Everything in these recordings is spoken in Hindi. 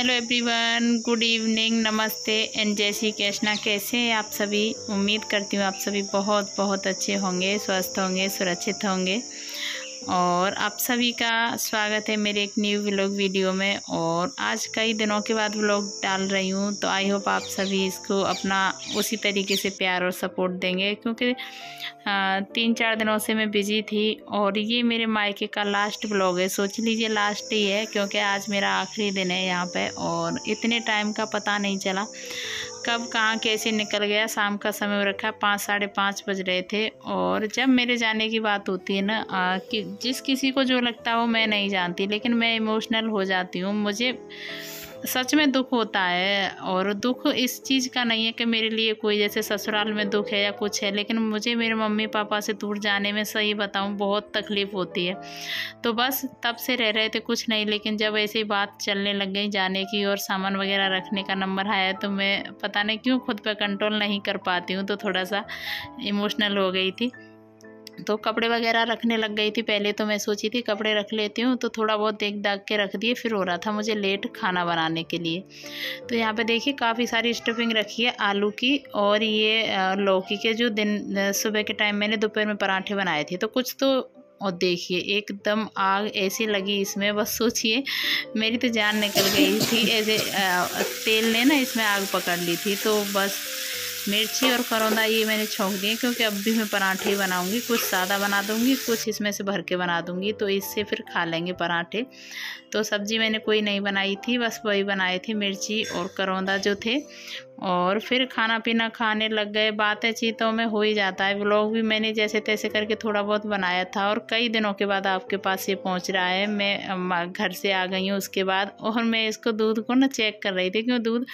हेलो एवरीवन गुड इवनिंग नमस्ते एंड जय श्री कृष्णा कैसे हैं आप सभी उम्मीद करती हूँ आप सभी बहुत बहुत अच्छे होंगे स्वस्थ होंगे सुरक्षित होंगे और आप सभी का स्वागत है मेरे एक न्यू व्लॉग वीडियो में और आज कई दिनों के बाद व्लॉग डाल रही हूँ तो आई होप आप सभी इसको अपना उसी तरीके से प्यार और सपोर्ट देंगे क्योंकि तीन चार दिनों से मैं बिज़ी थी और ये मेरे मायके का लास्ट व्लॉग है सोच लीजिए लास्ट ही है क्योंकि आज मेरा आखिरी दिन है यहाँ पर और इतने टाइम का पता नहीं चला कब कहाँ कैसे निकल गया शाम का समय रखा पाँच साढ़े पाँच बज रहे थे और जब मेरे जाने की बात होती है ना कि जिस किसी को जो लगता हो मैं नहीं जानती लेकिन मैं इमोशनल हो जाती हूँ मुझे सच में दुख होता है और दुख इस चीज़ का नहीं है कि मेरे लिए कोई जैसे ससुराल में दुख है या कुछ है लेकिन मुझे मेरे मम्मी पापा से दूर जाने में सही बताऊँ बहुत तकलीफ़ होती है तो बस तब से रह रहे थे कुछ नहीं लेकिन जब ऐसी बात चलने लग गई जाने की और सामान वगैरह रखने का नंबर आया तो मैं पता नहीं क्यों खुद पर कंट्रोल नहीं कर पाती हूँ तो थोड़ा सा इमोशनल हो गई थी तो कपड़े वगैरह रखने लग गई थी पहले तो मैं सोची थी कपड़े रख लेती हूँ तो थोड़ा बहुत देख दाग के रख दिए फिर हो रहा था मुझे लेट खाना बनाने के लिए तो यहाँ पे देखिए काफ़ी सारी स्टफिंग रखी है आलू की और ये लौकी के जो दिन सुबह के टाइम मैंने दोपहर में पराठे बनाए थे तो कुछ तो और देखिए एकदम आग ऐसी लगी इसमें बस सोचिए मेरी तो जान निकल गई थी ऐसे तेल ने ना इसमें आग पकड़ ली थी तो बस मिर्ची और करौंदा ये मैंने छोंक दिए क्योंकि अब भी मैं पराठे बनाऊंगी कुछ सादा बना दूंगी कुछ इसमें से भर के बना दूँगी तो इससे फिर खा लेंगे पराठे तो सब्ज़ी मैंने कोई नहीं बनाई थी बस वही बनाए थे मिर्ची और करौंदा जो थे और फिर खाना पीना खाने लग गए बातें चीतों में हो ही जाता है व्लॉग भी मैंने जैसे तैसे करके थोड़ा बहुत बनाया था और कई दिनों के बाद आपके पास ये पहुंच रहा है मैं घर से आ गई हूँ उसके बाद और मैं इसको दूध को ना चेक कर रही थी क्यों दूध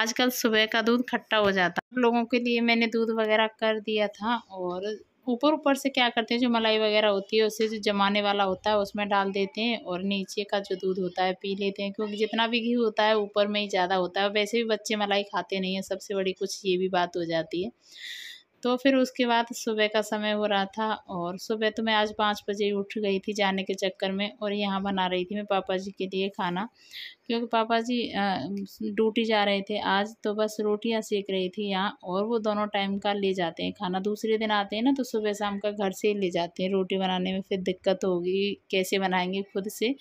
आजकल सुबह का दूध खट्टा हो जाता है लोगों के लिए मैंने दूध वगैरह कर दिया था और ऊपर ऊपर से क्या करते हैं जो मलाई वगैरह होती है उसे जो जमाने वाला होता है उसमें डाल देते हैं और नीचे का जो दूध होता है पी लेते हैं क्योंकि जितना भी घी होता है ऊपर में ही ज़्यादा होता है वैसे भी बच्चे मलाई खाते नहीं हैं सबसे बड़ी कुछ ये भी बात हो जाती है तो फिर उसके बाद सुबह का समय हो रहा था और सुबह तो मैं आज पाँच बजे उठ गई थी जाने के चक्कर में और यहाँ बना रही थी मैं पापा जी के लिए खाना क्योंकि पापा जी ड्यूटी जा रहे थे आज तो बस रोटियाँ सेक रही थी यहाँ और वो दोनों टाइम का ले जाते हैं खाना दूसरे दिन आते हैं ना तो सुबह शाम का घर से ही ले जाते हैं रोटी बनाने में फिर दिक्कत होगी कैसे बनाएंगे खुद से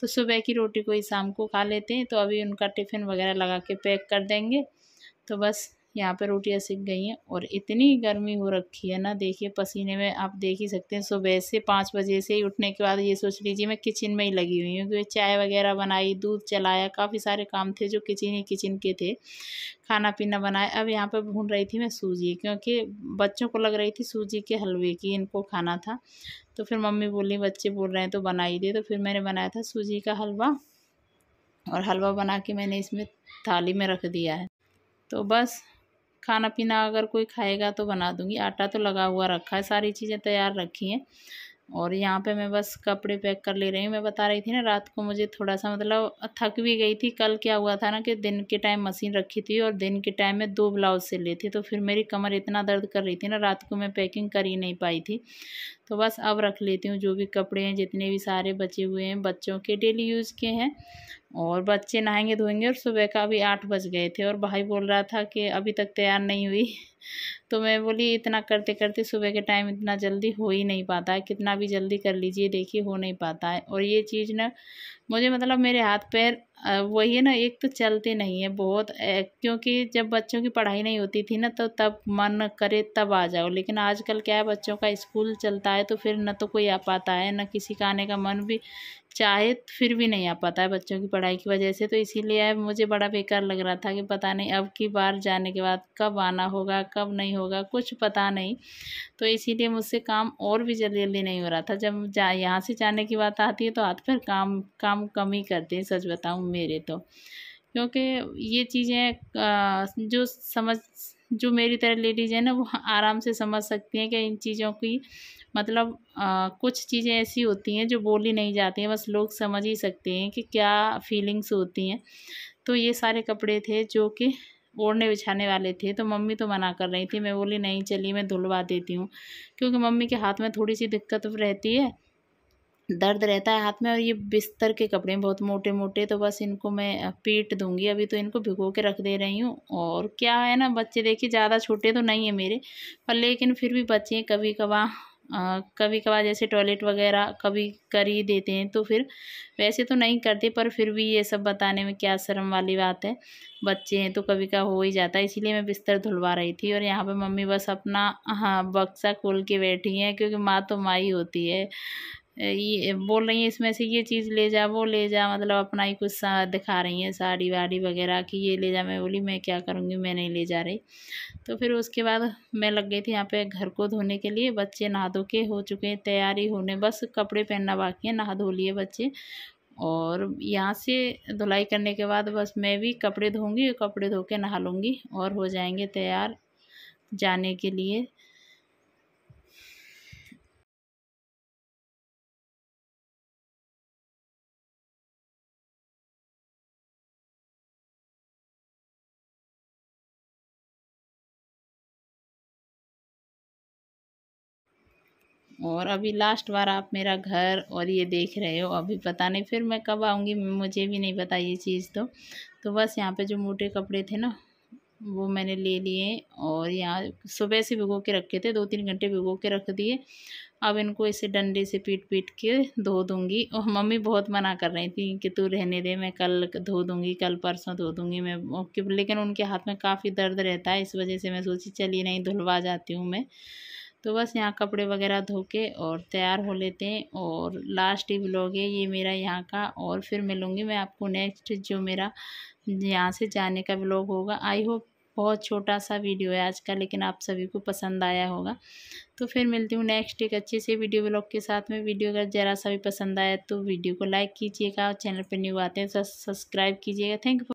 तो सुबह की रोटी को ही शाम को खा लेते हैं तो अभी उनका टिफ़िन वगैरह लगा के पैक कर देंगे तो बस यहाँ पे रोटियाँ सिक गई हैं और इतनी गर्मी हो रखी है ना देखिए पसीने में आप देख ही सकते हैं सुबह से पाँच बजे से ही उठने के बाद ये सोच लीजिए मैं किचन में ही लगी हुई हूँ क्योंकि चाय वगैरह बनाई दूध चलाया काफ़ी सारे काम थे जो किचन ही किचन के थे खाना पीना बनाया अब यहाँ पर भून रही थी मैं सूजी क्योंकि बच्चों को लग रही थी सूजी के हलवे की इनको खाना था तो फिर मम्मी बोली बच्चे बोल रहे हैं तो बना ही दे तो फिर मैंने बनाया था सूजी का हलवा और हलवा बना के मैंने इसमें थाली में रख दिया है तो बस खाना पीना अगर कोई खाएगा तो बना दूंगी आटा तो लगा हुआ रखा है सारी चीज़ें तैयार रखी हैं और यहाँ पे मैं बस कपड़े पैक कर ले रही हूँ मैं बता रही थी ना रात को मुझे थोड़ा सा मतलब थक भी गई थी कल क्या हुआ था ना कि दिन के टाइम मशीन रखी थी और दिन के टाइम में दो ब्लाउज सिल रही थी तो फिर मेरी कमर इतना दर्द कर रही थी ना रात को मैं पैकिंग कर ही नहीं पाई थी तो बस अब रख लेती हूँ जो भी कपड़े हैं जितने भी सारे बचे हुए हैं बच्चों के डेली यूज़ के हैं और बच्चे नहाएंगे धोएंगे और सुबह का अभी आठ बज गए थे और भाई बोल रहा था कि अभी तक तैयार नहीं हुई तो मैं बोली इतना करते करते सुबह के टाइम इतना जल्दी हो ही नहीं पाता है कितना भी जल्दी कर लीजिए देखिए हो नहीं पाता है और ये चीज़ ना मुझे मतलब मेरे हाथ पैर वही है ना एक तो चलते नहीं है बहुत क्योंकि जब बच्चों की पढ़ाई नहीं होती थी ना तो तब मन करे तब आ जाओ लेकिन आजकल क्या है बच्चों का स्कूल चलता है तो फिर न तो कोई आ पाता है न किसी का आने का मन भी चाहे फिर भी नहीं आ पाता है बच्चों की पढ़ाई की वजह से तो इसीलिए मुझे बड़ा बेकार लग रहा था कि पता नहीं अब की बार जाने के बाद कब आना होगा कब नहीं नहीं होगा कुछ पता नहीं तो इसीलिए मुझसे काम और भी जल्दी जल्दी नहीं हो रहा था जब जा यहाँ से जाने की बात आती है तो हाथ पर काम काम कम ही करते हैं सच बताऊँ मेरे तो क्योंकि ये चीज़ें जो समझ जो मेरी तरह लेडीज है ना वो आराम से समझ सकती हैं कि इन चीज़ों की मतलब आ, कुछ चीज़ें ऐसी होती हैं जो बोली नहीं जाती हैं बस लोग समझ ही सकते हैं कि क्या फीलिंग्स होती हैं तो ये सारे कपड़े थे जो कि ओढ़ने बिछाने वाले थे तो मम्मी तो मना कर रही थी मैं बोली नहीं चलिए मैं धुलवा देती हूँ क्योंकि मम्मी के हाथ में थोड़ी सी दिक्कत रहती है दर्द रहता है हाथ में और ये बिस्तर के कपड़े बहुत मोटे मोटे तो बस इनको मैं पीट दूंगी अभी तो इनको भिगो के रख दे रही हूँ और क्या है ना बच्चे देखिए ज़्यादा छोटे तो नहीं है मेरे पर लेकिन फिर भी बच्चे कभी कभार आ, कभी कभार जैसे टॉयलेट वगैरह कभी कर ही देते हैं तो फिर वैसे तो नहीं करते पर फिर भी ये सब बताने में क्या शर्म वाली बात है बच्चे हैं तो कभी का हो ही जाता है इसीलिए मैं बिस्तर धुलवा रही थी और यहाँ पे मम्मी बस अपना हाँ बक्सा खोल के बैठी हैं क्योंकि माँ तो माँ ही होती है ये बोल रही हैं इसमें से ये चीज़ ले जा वो ले जा मतलब अपना ही कुछ दिखा रही हैं साड़ी वाड़ी वगैरह कि ये ले जा मैं बोली मैं क्या करूँगी मैं नहीं ले जा रही तो फिर उसके बाद मैं लग गई थी यहाँ पे घर को धोने के लिए बच्चे नहा धो के हो चुके हैं तैयारी होने बस कपड़े पहनना बाकी है नहा धो लिए बच्चे और यहाँ से धुलाई करने के बाद बस मैं भी कपड़े धोंगी कपड़े धो के नहा लूँगी और हो जाएंगे तैयार जाने के लिए और अभी लास्ट बार आप मेरा घर और ये देख रहे हो अभी पता नहीं फिर मैं कब आऊँगी मुझे भी नहीं पता ये चीज़ तो तो बस यहाँ पे जो मोटे कपड़े थे ना वो मैंने ले लिए और यहाँ सुबह से भिगो के रखे थे दो तीन घंटे भिगो के रख दिए अब इनको इसे डंडे से पीट पीट के धो दूँगी और मम्मी बहुत मना कर रही थी कि तू रहने दे मैं कल धो दूँगी कल परसों धो दूँगी मैं लेकिन उनके हाथ में काफ़ी दर्द रहता है इस वजह से मैं सोची चलिए नहीं धुलवा जाती हूँ मैं तो बस यहाँ कपड़े वगैरह धो के और तैयार हो लेते हैं और लास्ट ही ब्लॉग है ये मेरा यहाँ का और फिर मिलूँगी मैं आपको नेक्स्ट जो मेरा यहाँ से जाने का ब्लॉग होगा आई होप बहुत छोटा सा वीडियो है आज का लेकिन आप सभी को पसंद आया होगा तो फिर मिलती हूँ नेक्स्ट एक अच्छे से वीडियो ब्लॉग के साथ में वीडियो अगर ज़रा सा भी पसंद आया तो वीडियो को लाइक कीजिएगा और चैनल पर न्यू आते हैं तो सब्सक्राइब कीजिएगा थैंक यू